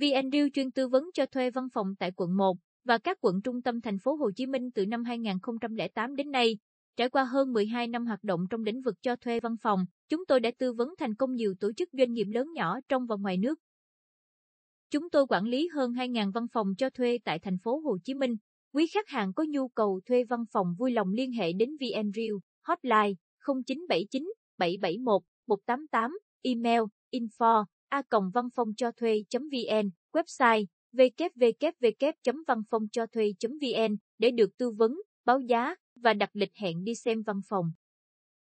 VN chuyên tư vấn cho thuê văn phòng tại quận 1 và các quận trung tâm thành phố Hồ Chí Minh từ năm 2008 đến nay. Trải qua hơn 12 năm hoạt động trong lĩnh vực cho thuê văn phòng, chúng tôi đã tư vấn thành công nhiều tổ chức doanh nghiệp lớn nhỏ trong và ngoài nước. Chúng tôi quản lý hơn 2.000 văn phòng cho thuê tại thành phố Hồ Chí Minh. Quý khách hàng có nhu cầu thuê văn phòng vui lòng liên hệ đến VN hotline 0979 771 188, email info a văn phong cho thuê.vn, website www thuê vn để được tư vấn, báo giá và đặt lịch hẹn đi xem văn phòng.